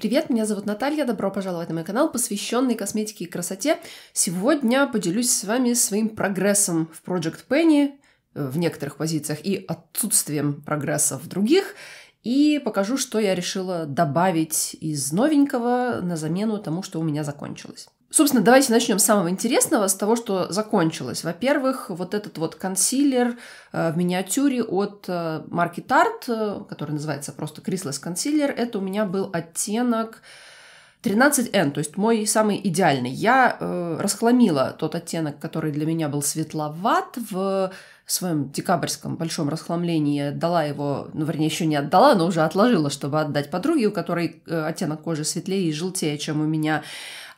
Привет, меня зовут Наталья, добро пожаловать на мой канал, посвященный косметике и красоте. Сегодня поделюсь с вами своим прогрессом в Project Penny э, в некоторых позициях и отсутствием прогресса в других, и покажу, что я решила добавить из новенького на замену тому, что у меня закончилось. Собственно, давайте начнем с самого интересного, с того, что закончилось. Во-первых, вот этот вот консилер э, в миниатюре от э, марки Tarte, э, который называется просто Chrisless Concealer, это у меня был оттенок 13N, то есть мой самый идеальный. Я э, расхламила тот оттенок, который для меня был светловат в своем декабрьском большом расхламлении. Я отдала его, ну, вернее, еще не отдала, но уже отложила, чтобы отдать подруге, у которой э, оттенок кожи светлее и желтее, чем у меня.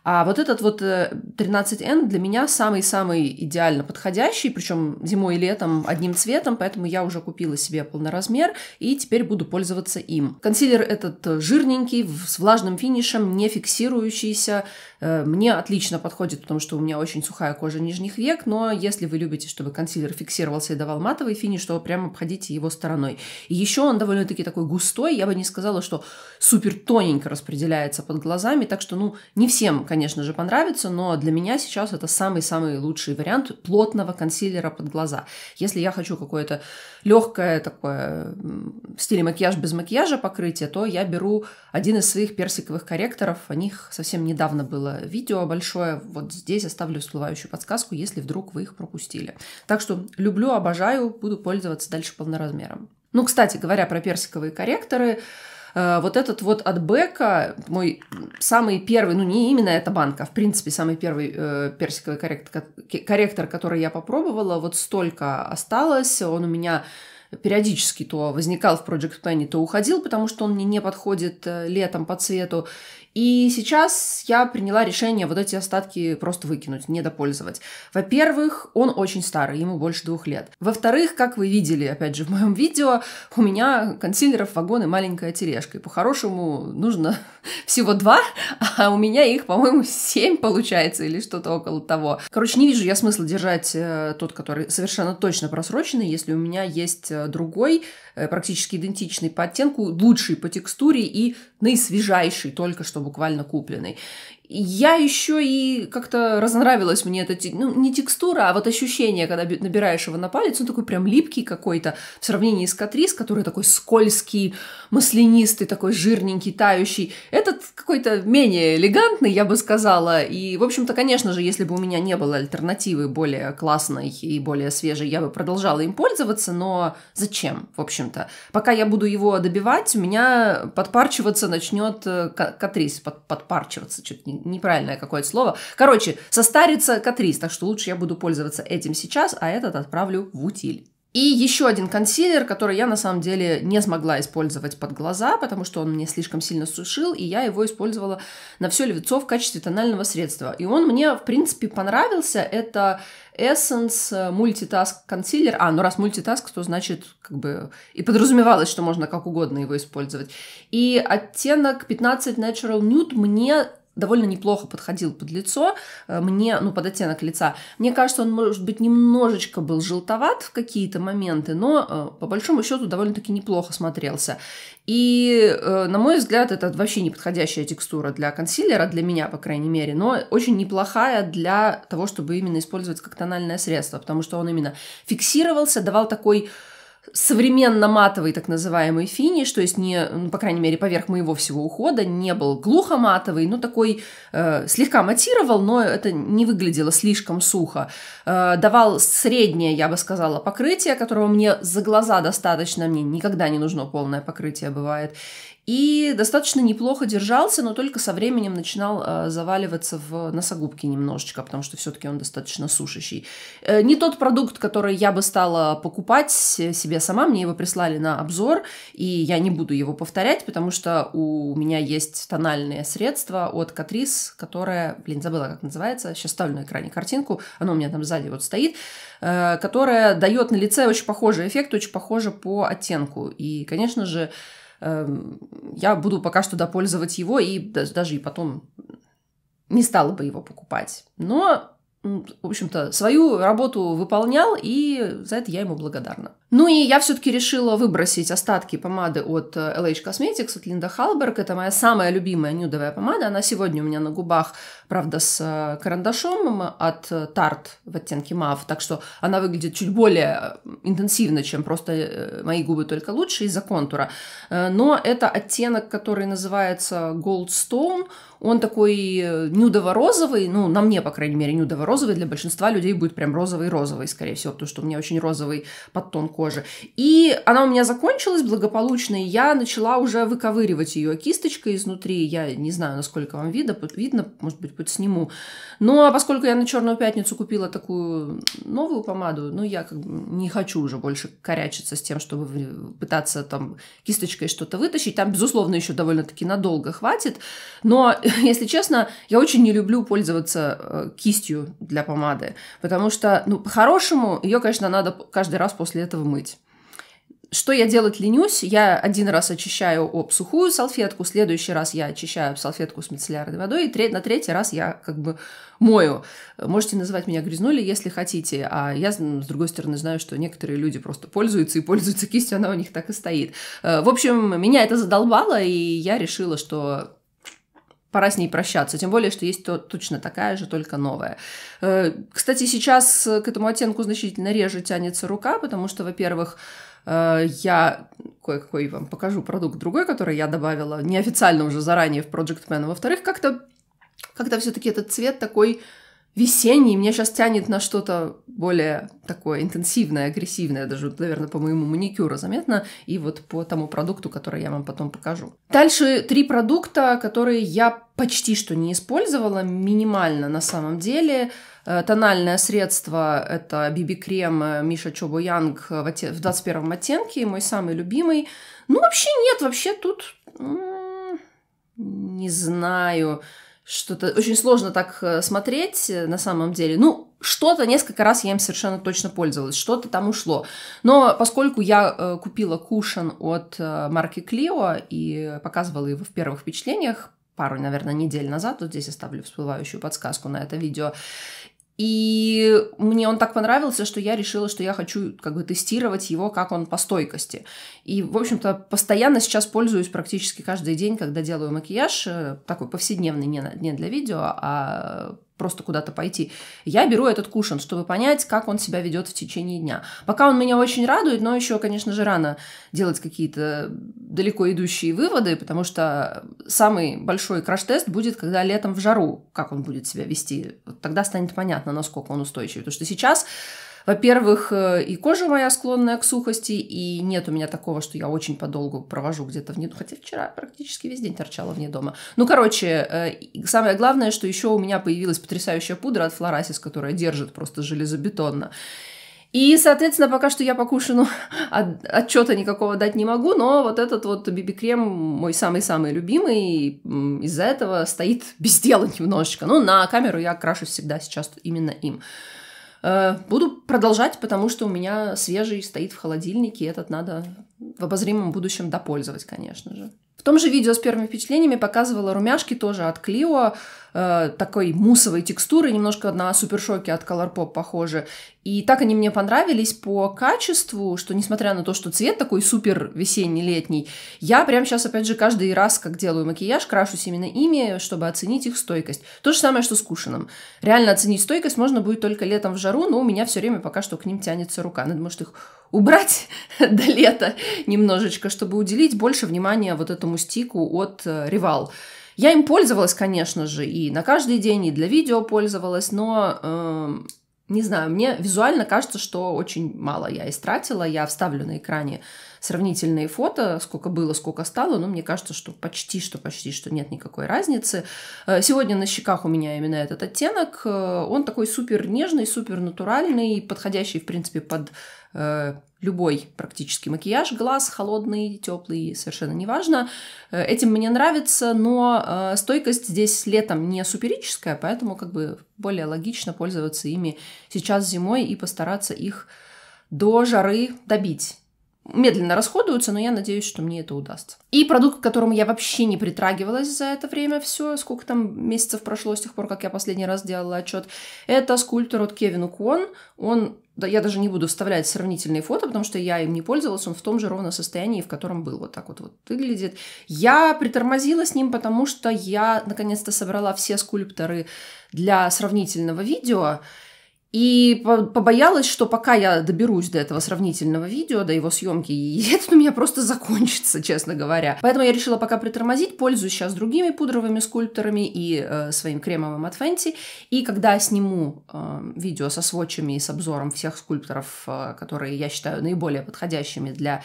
А вот этот вот 13N э, для меня самый-самый идеально подходящий, причем зимой и летом одним цветом, поэтому я уже купила себе полноразмер и теперь буду пользоваться им. Консилер этот э, жирненький, с влажным финишем, не фиксирующийся, э, мне отлично подходит, потому что у меня очень сухая кожа нижних век, но если вы любите, чтобы консилер фиксировался и давал матовый финиш, то прям обходите его стороной. И еще он довольно-таки такой густой, я бы не сказала, что супер тоненько распределяется под глазами, так что, ну, не всем конечно же, понравится, но для меня сейчас это самый-самый лучший вариант плотного консилера под глаза. Если я хочу какое-то легкое такое в стиле макияж без макияжа покрытие, то я беру один из своих персиковых корректоров. О них совсем недавно было видео большое. Вот здесь оставлю всплывающую подсказку, если вдруг вы их пропустили. Так что люблю, обожаю, буду пользоваться дальше полноразмером. Ну, кстати, говоря про персиковые корректоры, Э, вот этот вот от Бека, мой самый первый, ну не именно эта банка, а в принципе самый первый э, персиковый корректор, корректор, который я попробовала, вот столько осталось, он у меня периодически то возникал в Project Penny, то уходил, потому что он мне не подходит э, летом по цвету. И сейчас я приняла решение вот эти остатки просто выкинуть, не допользовать. Во-первых, он очень старый, ему больше двух лет. Во-вторых, как вы видели, опять же, в моем видео, у меня консилеров вагоны, маленькая тележка. И по-хорошему нужно всего два, а у меня их, по-моему, семь получается или что-то около того. Короче, не вижу я смысла держать э, тот, который совершенно точно просроченный, если у меня есть э, другой, э, практически идентичный по оттенку, лучший по текстуре и наисвежайший только что буквально купленный я еще и как-то разнравилась мне это, ну, не текстура, а вот ощущение, когда набираешь его на палец, он такой прям липкий какой-то, в сравнении с Катрис, который такой скользкий, маслянистый, такой жирненький, тающий. Этот какой-то менее элегантный, я бы сказала, и, в общем-то, конечно же, если бы у меня не было альтернативы более классной и более свежей, я бы продолжала им пользоваться, но зачем, в общем-то? Пока я буду его добивать, у меня подпарчиваться начнет э, Катрис, под, подпарчиваться, что-то неправильное какое-то слово. Короче, состарится катрис, так что лучше я буду пользоваться этим сейчас, а этот отправлю в утиль. И еще один консилер, который я на самом деле не смогла использовать под глаза, потому что он мне слишком сильно сушил, и я его использовала на все лицо в качестве тонального средства. И он мне, в принципе, понравился. Это Essence Multitask Concealer. А, ну раз Multitask, то значит, как бы, и подразумевалось, что можно как угодно его использовать. И оттенок 15 Natural Nude мне довольно неплохо подходил под лицо, э, мне, ну, под оттенок лица. Мне кажется, он, может быть, немножечко был желтоват в какие-то моменты, но э, по большому счету довольно-таки неплохо смотрелся. И, э, на мой взгляд, это вообще неподходящая текстура для консилера, для меня, по крайней мере, но очень неплохая для того, чтобы именно использовать как тональное средство, потому что он именно фиксировался, давал такой современно-матовый так называемый финиш, то есть не, ну, по крайней мере, поверх моего всего ухода не был глухо-матовый, но такой э, слегка матировал, но это не выглядело слишком сухо. Э, давал среднее, я бы сказала, покрытие, которого мне за глаза достаточно, мне никогда не нужно полное покрытие бывает. И достаточно неплохо держался, но только со временем начинал э, заваливаться в носогубки немножечко, потому что все-таки он достаточно сушащий. Э, не тот продукт, который я бы стала покупать э, себе сама, мне его прислали на обзор, и я не буду его повторять, потому что у меня есть тональное средство от Catrice, которое, блин, забыла, как называется, сейчас ставлю на экране картинку, оно у меня там сзади вот стоит, которое дает на лице очень похожий эффект, очень похоже по оттенку. И, конечно же, Эм, я буду пока что допользовать его и даже и потом не стала бы его покупать. Но в общем-то, свою работу выполнял, и за это я ему благодарна. Ну и я все-таки решила выбросить остатки помады от э, LH Cosmetics, от Линда Халберг. Это моя самая любимая нюдовая помада. Она сегодня у меня на губах правда, с э, карандашом от Tarte э, в оттенке Мав, так что она выглядит чуть более э, интенсивно, чем просто мои губы только лучше из-за контура. Но это оттенок, который называется Goldstone, он такой нюдово-розовый, ну, на мне, по крайней мере, нюдово-розовый, для большинства людей будет прям розовый-розовый, скорее всего, потому что у меня очень розовый подтон кожи. И она у меня закончилась благополучно, и я начала уже выковыривать ее кисточкой изнутри, я не знаю, насколько вам видно, видно может быть, сниму, Ну, а поскольку я на Черную пятницу купила такую новую помаду, ну, я как бы не хочу уже больше корячиться с тем, чтобы пытаться там кисточкой что-то вытащить. Там, безусловно, еще довольно-таки надолго хватит. Но, если честно, я очень не люблю пользоваться э, кистью для помады, потому что, ну, по-хорошему, ее, конечно, надо каждый раз после этого мыть. Что я делать ленюсь? Я один раз очищаю об сухую салфетку, следующий раз я очищаю об салфетку с мицеллярной водой, и на третий раз я как бы мою. Можете называть меня грязнули, если хотите, а я, с другой стороны, знаю, что некоторые люди просто пользуются и пользуются кистью, она у них так и стоит. Э, в общем, меня это задолбало, и я решила, что пора с ней прощаться, тем более, что есть то, точно такая же, только новая. Э, кстати, сейчас к этому оттенку значительно реже тянется рука, потому что, во-первых, Э, я кое-какой вам покажу продукт другой, который я добавила неофициально уже заранее в Project Man. Во-вторых, как-то как все-таки этот цвет такой весенний, меня сейчас тянет на что-то более такое интенсивное, агрессивное, даже, наверное, по моему маникюру заметно, и вот по тому продукту, который я вам потом покажу. Дальше три продукта, которые я почти что не использовала, минимально на самом деле. Э, тональное средство – это BB-крем э, Миша Чобо Янг в 21 оттенке, мой самый любимый. Ну, вообще нет, вообще тут... Не знаю что-то очень сложно так э, смотреть э, на самом деле. Ну, что-то несколько раз я им совершенно точно пользовалась, что-то там ушло. Но поскольку я э, купила кушан от э, марки Клио и показывала его в первых впечатлениях, пару, наверное, недель назад, вот здесь оставлю всплывающую подсказку на это видео, и мне он так понравился, что я решила, что я хочу как бы тестировать его, как он по стойкости. И, в общем-то, постоянно сейчас пользуюсь практически каждый день, когда делаю макияж, э, такой повседневный, не, для видео, а просто куда-то пойти. Я беру этот кушан, чтобы понять, как он себя ведет в течение дня. Пока он меня очень радует, но еще, конечно же, рано делать какие-то далеко идущие выводы, потому что самый большой краш-тест будет, когда летом в жару, как он будет себя вести. Вот тогда станет понятно, насколько он устойчивый. Потому что сейчас во-первых, э, и кожа моя склонная к сухости, и нет у меня такого, что я очень подолгу провожу где-то вне, хотя вчера практически весь день торчала вне дома. Ну, короче, э, самое главное, что еще у меня появилась потрясающая пудра от Флорасис, которая держит просто железобетонно. И, соответственно, пока что я по кушину от, отчета никакого дать не могу, но вот этот вот биби-крем мой самый-самый любимый, из-за этого стоит без дела немножечко. Ну, на камеру я крашу всегда сейчас именно им. Э, буду продолжать, потому что у меня свежий стоит в холодильнике, и этот надо в обозримом будущем допользовать, конечно же. В том же видео с первыми впечатлениями показывала румяшки тоже от Клио э, такой мусовой текстуры, немножко на супершоке от Colourpop похоже. И так они мне понравились по качеству, что несмотря на то, что цвет такой супер весенний-летний, я прям сейчас, опять же, каждый раз, как делаю макияж, крашусь именно ими, чтобы оценить их стойкость. То же самое, что с кушаном. Реально оценить стойкость можно будет только летом в жару, но у меня все время пока что к ним тянется рука. Надо, может, их убрать до лета немножечко, чтобы уделить больше внимания вот этому стику от Ревал. Э, я им пользовалась, конечно же, и на каждый день, и для видео пользовалась, но э, не знаю, мне визуально кажется, что очень мало я истратила. Я вставлю на экране сравнительные фото, сколько было, сколько стало, но мне кажется, что почти что, почти что нет никакой разницы. Э, сегодня на щеках у меня именно этот оттенок. Э, он такой супер нежный, супер натуральный, подходящий, в принципе, под Э, любой практически макияж, глаз холодный, теплый, совершенно неважно. Э, этим мне нравится, но э, стойкость здесь летом не суперическая, поэтому как бы более логично пользоваться ими сейчас зимой и постараться их до жары добить медленно расходуются, но я надеюсь, что мне это удастся. И продукт, к которому я вообще не притрагивалась за это время все, сколько там месяцев прошло с тех пор, как я последний раз делала отчет, это скульптор от Кевину Кон. Он да, я даже не буду вставлять сравнительные фото, потому что я им не пользовалась, он в том же ровно состоянии, в котором был, вот так вот, вот выглядит. Я притормозила с ним, потому что я наконец-то собрала все скульпторы для сравнительного видео, и побоялась, что пока я доберусь до этого сравнительного видео, до его съемки, это у меня просто закончится, честно говоря. Поэтому я решила пока притормозить, пользуюсь сейчас другими пудровыми скульпторами и э, своим кремовым от Fenty. И когда сниму э, видео со сводчами и с обзором всех скульпторов, э, которые я считаю наиболее подходящими для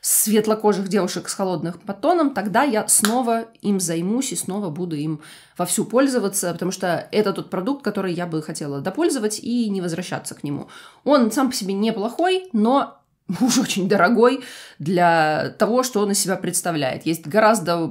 светлокожих девушек с холодным потоном, тогда я снова им займусь и снова буду им вовсю пользоваться, потому что это тот продукт, который я бы хотела допользовать и не возвращаться к нему. Он сам по себе неплохой, но муж очень дорогой для того, что он из себя представляет. Есть гораздо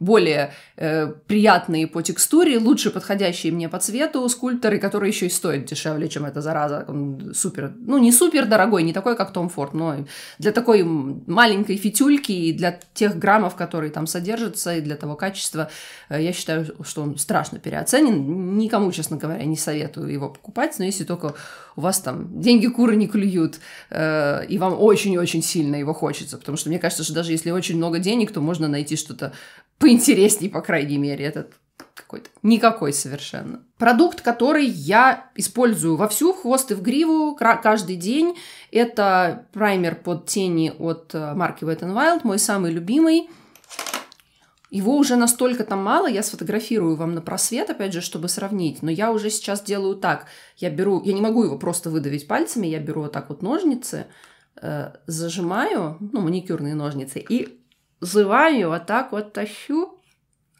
более э, приятные по текстуре, лучше подходящие мне по цвету скульпторы, которые еще и стоят дешевле, чем эта зараза. Он супер, ну не супер дорогой, не такой, как Том Форд, но для такой маленькой фитюльки и для тех граммов, которые там содержатся, и для того качества, э, я считаю, что он страшно переоценен. Никому, честно говоря, не советую его покупать, но если только у вас там деньги куры не клюют, э, и вам очень-очень сильно его хочется, потому что мне кажется, что даже если очень много денег, то можно найти что-то поинтереснее, по крайней мере, этот какой-то. Никакой совершенно. Продукт, который я использую во всю хвост и в гриву, каждый день, это праймер под тени от э, марки Wet n Wild, мой самый любимый. Его уже настолько там мало, я сфотографирую вам на просвет, опять же, чтобы сравнить. Но я уже сейчас делаю так. Я беру, я не могу его просто выдавить пальцами, я беру вот так вот ножницы, э, зажимаю, ну, маникюрные ножницы, и зываю, вот а так вот тащу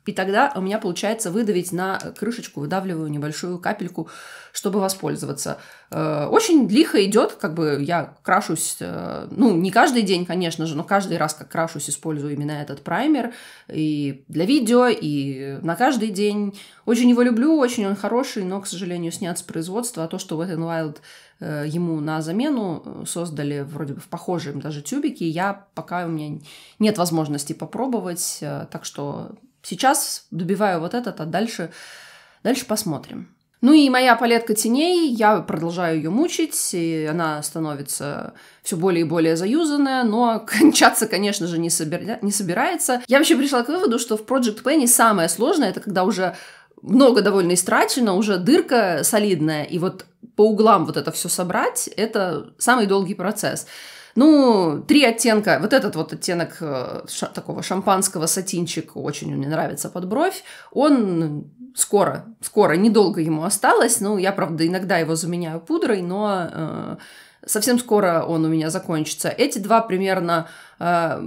и тогда у меня получается выдавить на крышечку, выдавливаю небольшую капельку, чтобы воспользоваться. Э, очень лихо идет, как бы я крашусь, э, ну, не каждый день, конечно же, но каждый раз, как крашусь, использую именно этот праймер и для видео, и на каждый день. Очень его люблю, очень он хороший, но, к сожалению, снят с производства. А то, что Wet n Wild э, ему на замену создали вроде бы в похожем даже тюбике, я пока у меня нет возможности попробовать, так что Сейчас добиваю вот этот, а дальше, дальше посмотрим. Ну и моя палетка теней, я продолжаю ее мучить, и она становится все более и более заюзанная, но кончаться, конечно же, не, собира... не собирается. Я вообще пришла к выводу, что в Project Planning самое сложное, это когда уже много довольно истрачено, уже дырка солидная, и вот по углам вот это все собрать, это самый долгий процесс. Ну, три оттенка. Вот этот вот оттенок э, ша такого шампанского сатинчик очень мне нравится под бровь. Он скоро, скоро, недолго ему осталось. Ну, я, правда, иногда его заменяю пудрой, но э, совсем скоро он у меня закончится. Эти два примерно Э,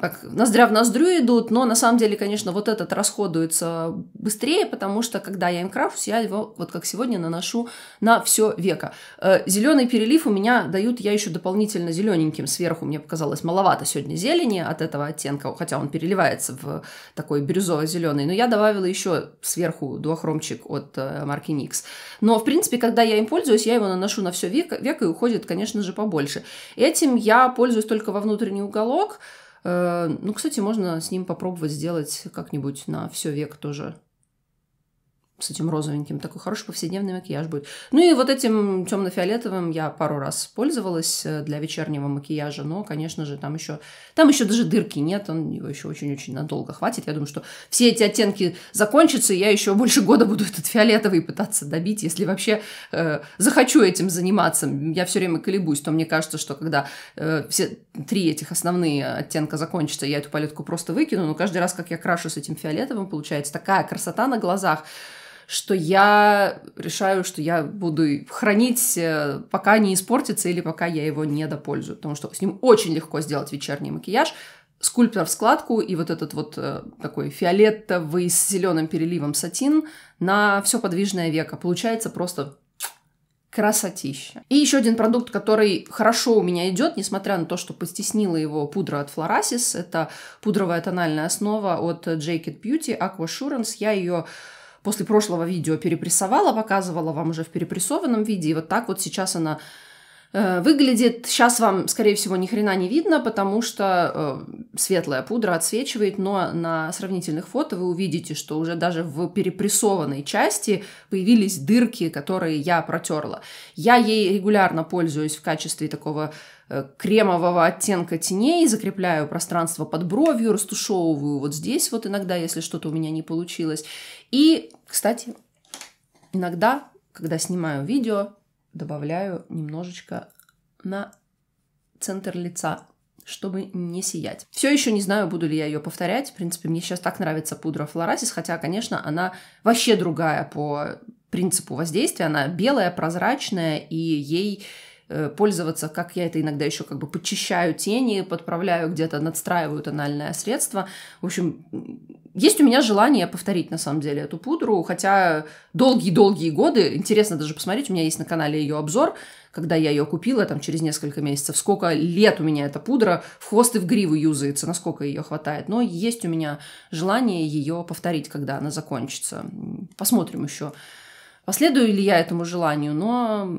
как, ноздря в ноздрю идут, но на самом деле, конечно, вот этот расходуется быстрее, потому что когда я им крафтюсь, я его вот как сегодня наношу на все века. Э, Зеленый перелив у меня дают, я еще дополнительно зелененьким сверху, мне показалось маловато сегодня зелени от этого оттенка, хотя он переливается в такой бирюзово-зеленый, но я добавила еще сверху дуохромчик от э, марки NYX. Но, в принципе, когда я им пользуюсь, я его наношу на все века, века и уходит, конечно же, побольше. Этим я пользуюсь только во внутренний уголок, потолок. Э, ну, кстати, можно с ним попробовать сделать как-нибудь на все век тоже с этим розовеньким. Такой хороший повседневный макияж будет. Ну и вот этим темно-фиолетовым я пару раз пользовалась э, для вечернего макияжа, но, конечно же, там еще там еще даже дырки нет, он его еще очень-очень надолго хватит. Я думаю, что все эти оттенки закончатся, и я еще больше года буду этот фиолетовый пытаться добить, если вообще э, захочу этим заниматься. Я все время колебусь, то мне кажется, что когда э, все три этих основные оттенка закончатся, я эту палетку просто выкину, но каждый раз, как я крашу с этим фиолетовым, получается такая красота на глазах что я решаю, что я буду хранить, э, пока не испортится или пока я его не допользую, потому что с ним очень легко сделать вечерний макияж, скульптор в складку и вот этот вот э, такой фиолетовый с зеленым переливом сатин на все подвижное веко. Получается просто красотища. И еще один продукт, который хорошо у меня идет, несмотря на то, что постеснила его пудра от Florasis, это пудровая тональная основа от Jake Beauty Aqua Assurance. Я ее после прошлого видео перепрессовала, показывала вам уже в перепрессованном виде. И вот так вот сейчас она э, выглядит. Сейчас вам, скорее всего, ни хрена не видно, потому что э, светлая пудра отсвечивает, но на сравнительных фото вы увидите, что уже даже в перепрессованной части появились дырки, которые я протерла. Я ей регулярно пользуюсь в качестве такого Э, кремового оттенка теней, закрепляю пространство под бровью, растушевываю вот здесь вот иногда, если что-то у меня не получилось. И, кстати, иногда, когда снимаю видео, добавляю немножечко на центр лица, чтобы не сиять. Все еще не знаю, буду ли я ее повторять. В принципе, мне сейчас так нравится пудра Флорасис, хотя, конечно, она вообще другая по принципу воздействия. Она белая, прозрачная, и ей Э, пользоваться, как я это иногда еще как бы подчищаю тени, подправляю где-то, надстраиваю тональное средство. В общем, есть у меня желание повторить на самом деле эту пудру, хотя долгие-долгие годы, интересно даже посмотреть, у меня есть на канале ее обзор, когда я ее купила там через несколько месяцев, сколько лет у меня эта пудра в хвост и в гриву юзается, насколько ее хватает. Но есть у меня желание ее повторить, когда она закончится. Посмотрим еще, последую ли я этому желанию, но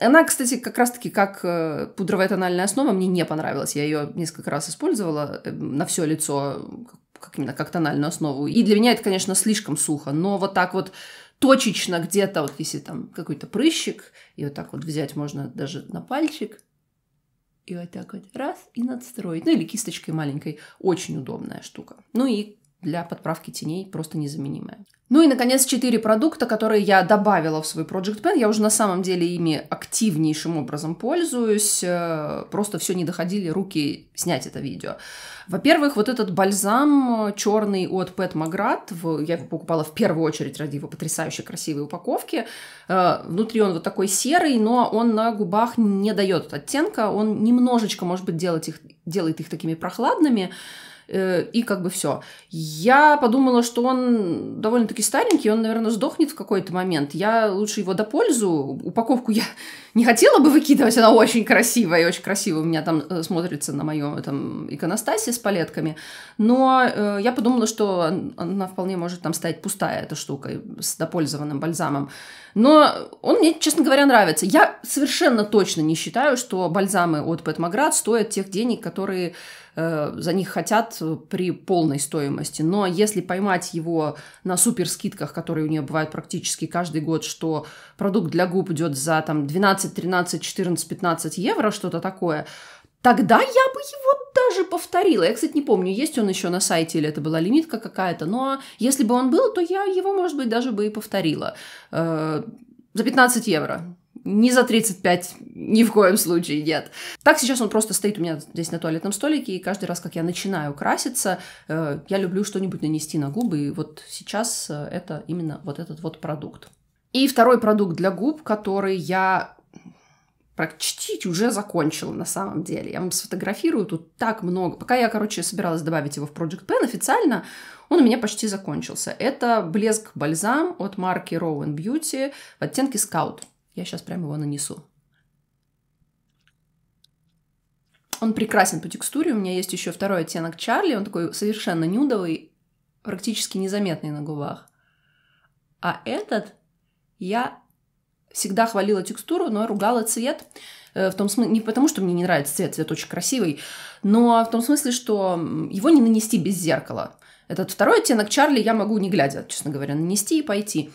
она, кстати, как раз-таки как э, пудровая тональная основа мне не понравилась. Я ее несколько раз использовала э, на все лицо, как именно как тональную основу. И для меня это, конечно, слишком сухо, но вот так вот точечно где-то, вот если там какой-то прыщик, и вот так вот взять можно даже на пальчик, и вот так вот раз и надстроить. Ну или кисточкой маленькой. Очень удобная штука. Ну и для подправки теней просто незаменимая. Ну и, наконец, четыре продукта, которые я добавила в свой Project Pen. Я уже на самом деле ими активнейшим образом пользуюсь. Э, просто все не доходили руки снять это видео. Во-первых, вот этот бальзам э, черный от Pet Magrat. Я его покупала в первую очередь ради его потрясающе красивой упаковки. Э, внутри он вот такой серый, но он на губах не дает оттенка. Он немножечко, может быть, делает их, делает их такими прохладными. Э, и как бы все. Я подумала, что он довольно-таки старенький, он, наверное, сдохнет в какой-то момент. Я лучше его допользу. Упаковку я не хотела бы выкидывать, она очень красивая и очень красиво у меня там э, смотрится на моем этом иконостасе с палетками, но э, я подумала, что она вполне может там стоять пустая, эта штука, с допользованным бальзамом. Но он мне, честно говоря, нравится. Я совершенно точно не считаю, что бальзамы от Пэт Маград стоят тех денег, которые э, за них хотят при полной стоимости. Но если поймать его на супер скидках которые у нее бывают практически каждый год, что продукт для губ идет за там 12 12, 13, 14, 15 евро, что-то такое, тогда я бы его даже повторила. Я, кстати, не помню, есть он еще на сайте или это была лимитка какая-то, но если бы он был, то я его, может быть, даже бы и повторила. Э, за 15 евро. Не за 35, ни в коем случае нет. Так сейчас он просто стоит у меня здесь на туалетном столике, и каждый раз, как я начинаю краситься, э, я люблю что-нибудь нанести на губы, и вот сейчас э, это именно вот этот вот продукт. И второй продукт для губ, который я почти уже закончила на самом деле. Я вам сфотографирую, тут так много. Пока я, короче, собиралась добавить его в Project Pen официально, он у меня почти закончился. Это блеск бальзам от марки rowan Beauty в оттенке Scout. Я сейчас прямо его нанесу. Он прекрасен по текстуре. У меня есть еще второй оттенок Чарли. Он такой совершенно нюдовый, практически незаметный на губах. А этот я всегда хвалила текстуру, но ругала цвет. Э, в том смысле, не потому, что мне не нравится цвет, цвет очень красивый, но в том смысле, что его не нанести без зеркала. Этот второй оттенок Чарли я могу не глядя, честно говоря, нанести и пойти.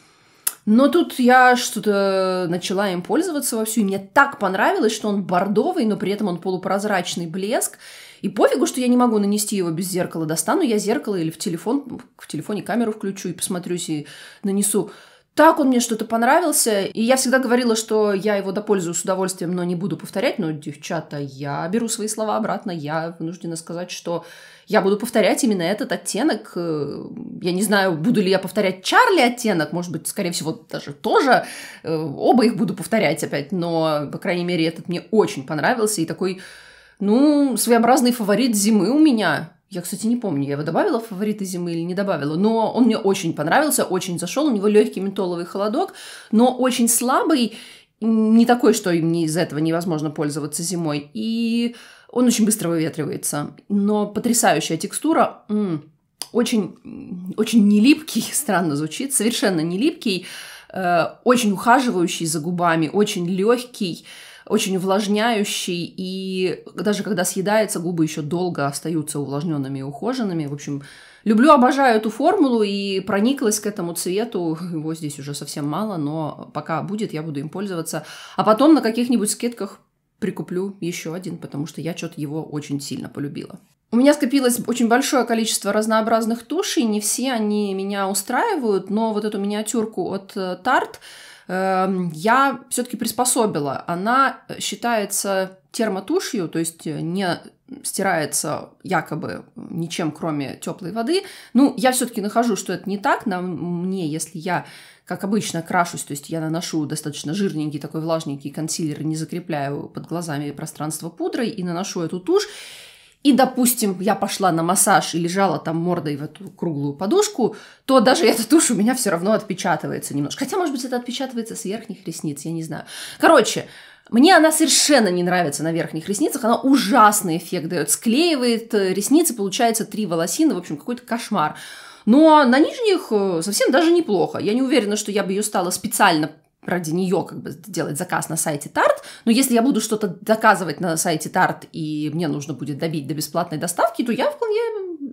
Но тут я что-то начала им пользоваться вовсю, и мне так понравилось, что он бордовый, но при этом он полупрозрачный блеск. И пофигу, что я не могу нанести его без зеркала. Достану я зеркало или в телефон, в телефоне камеру включу и посмотрю и нанесу так он мне что-то понравился. И я всегда говорила, что я его допользую с удовольствием, но не буду повторять. Но, девчата, я беру свои слова обратно. Я вынуждена сказать, что я буду повторять именно этот оттенок. Э, я не знаю, буду ли я повторять Чарли оттенок. Может быть, скорее всего, даже тоже. Э, оба их буду повторять опять. Но, по крайней мере, этот мне очень понравился. И такой, ну, своеобразный фаворит зимы у меня. Я, кстати, не помню, я его добавила в фавориты зимы или не добавила, но он мне очень понравился, очень зашел, у него легкий ментоловый холодок, но очень слабый, не такой, что мне из этого невозможно пользоваться зимой, и он очень быстро выветривается, но потрясающая текстура, очень, очень не липкий, странно звучит, совершенно не нелипкий, э, очень ухаживающий за губами, очень легкий, очень увлажняющий, и даже когда съедается, губы еще долго остаются увлажненными и ухоженными. В общем, люблю, обожаю эту формулу и прониклась к этому цвету. Его здесь уже совсем мало, но пока будет, я буду им пользоваться. А потом на каких-нибудь скидках прикуплю еще один, потому что я что-то его очень сильно полюбила. У меня скопилось очень большое количество разнообразных тушей, не все они меня устраивают, но вот эту миниатюрку от э, Tarte Эм, я все-таки приспособила. Она считается термотушью, то есть э, не стирается якобы ничем, кроме теплой воды. Ну, я все-таки нахожу, что это не так. На мне, если я как обычно, крашусь, то есть я наношу достаточно жирненький такой влажненький консилер, не закрепляю под глазами пространство пудрой и наношу эту тушь и, допустим, я пошла на массаж и лежала там мордой в эту круглую подушку, то даже эта тушь у меня все равно отпечатывается немножко. Хотя, может быть, это отпечатывается с верхних ресниц, я не знаю. Короче, мне она совершенно не нравится на верхних ресницах, она ужасный эффект дает, склеивает э, ресницы, получается три волосины, в общем, какой-то кошмар. Но ну, а на нижних э, совсем даже неплохо. Я не уверена, что я бы ее стала специально ради нее как бы делать заказ на сайте Тарт, но если я буду что-то заказывать на сайте Тарт и мне нужно будет добить до бесплатной доставки, то я вполне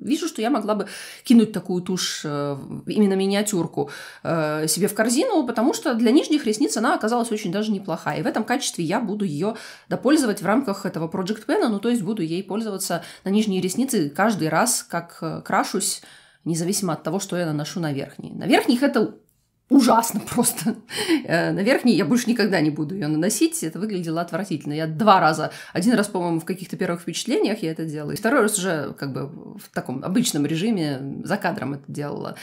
вижу, что я могла бы кинуть такую тушь, э, именно миниатюрку, э, себе в корзину, потому что для нижних ресниц она оказалась очень даже неплохая. И в этом качестве я буду ее допользовать в рамках этого Project Pen, ну то есть буду ей пользоваться на нижние ресницы каждый раз, как э, крашусь, независимо от того, что я наношу на верхние. На верхних это ужасно просто. Э, на верхней я больше никогда не буду ее наносить. Это выглядело отвратительно. Я два раза, один раз, по-моему, в каких-то первых впечатлениях я это делала, и второй раз уже как бы в таком обычном режиме за кадром это делала.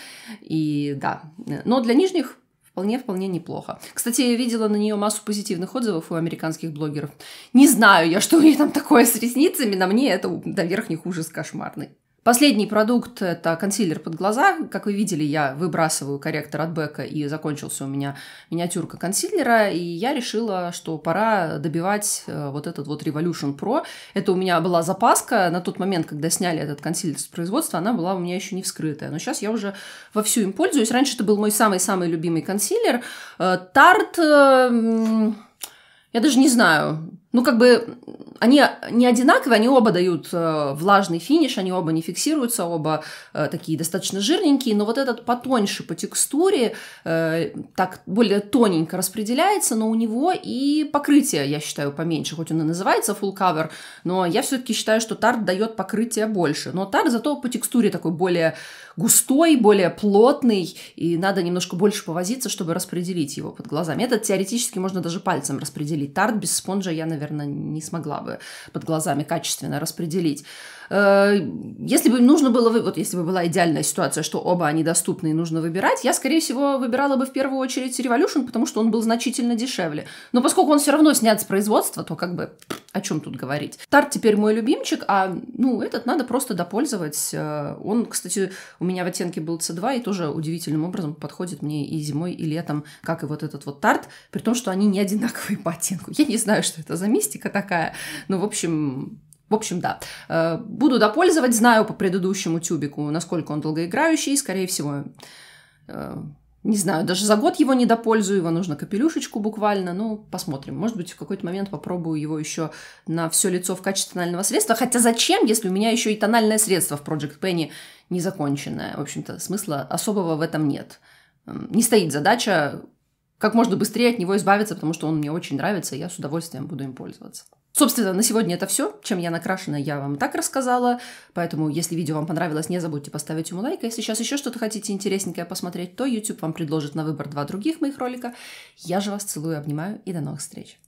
И да. Э, но для нижних вполне-вполне неплохо. Кстати, я видела на нее массу позитивных отзывов у американских блогеров. Не знаю я, что у них там такое с ресницами, на мне это до верхних ужас кошмарный. Последний продукт – это консилер под глаза. Как вы видели, я выбрасываю корректор от Бека, и закончился у меня миниатюрка консилера, и я решила, что пора добивать э, вот этот вот Revolution Pro. Это у меня была запаска на тот момент, когда сняли этот консилер с производства, она была у меня еще не вскрытая. Но сейчас я уже вовсю им пользуюсь. Раньше это был мой самый-самый любимый консилер. Тарт... Э, э, я даже не знаю, ну, как бы они не одинаковые, они оба дают э, влажный финиш, они оба не фиксируются, оба э, такие достаточно жирненькие, но вот этот потоньше по текстуре, э, так более тоненько распределяется, но у него и покрытие, я считаю, поменьше, хоть он и называется full cover, но я все-таки считаю, что тарт дает покрытие больше, но тарт зато по текстуре такой более густой, более плотный, и надо немножко больше повозиться, чтобы распределить его под глазами. Этот теоретически можно даже пальцем распределить. Тарт без спонжа я, наверное, наверное, не смогла бы под глазами качественно распределить. Э, если бы нужно было, вот если бы была идеальная ситуация, что оба они доступны и нужно выбирать, я, скорее всего, выбирала бы в первую очередь Revolution, потому что он был значительно дешевле. Но поскольку он все равно снят с производства, то как бы о чем тут говорить. Тарт теперь мой любимчик, а ну этот надо просто допользовать. Э, он, кстати, у меня в оттенке был C2 и тоже удивительным образом подходит мне и зимой, и летом, как и вот этот вот тарт, при том, что они не одинаковые по оттенку. Я не знаю, что это за за мистика такая? Ну, в общем, в общем, да. Э, буду допользовать, знаю по предыдущему тюбику, насколько он долгоиграющий, скорее всего, э, не знаю, даже за год его не допользую, его нужно капелюшечку буквально, ну, посмотрим. Может быть, в какой-то момент попробую его еще на все лицо в качестве тонального средства. Хотя зачем, если у меня еще и тональное средство в Project Penny незаконченное? В общем-то, смысла особого в этом нет. Не стоит задача как можно быстрее от него избавиться, потому что он мне очень нравится, и я с удовольствием буду им пользоваться. Собственно, на сегодня это все. Чем я накрашена, я вам и так рассказала. Поэтому, если видео вам понравилось, не забудьте поставить ему лайк. А если сейчас еще что-то хотите интересненькое посмотреть, то YouTube вам предложит на выбор два других моих ролика. Я же вас целую, обнимаю и до новых встреч.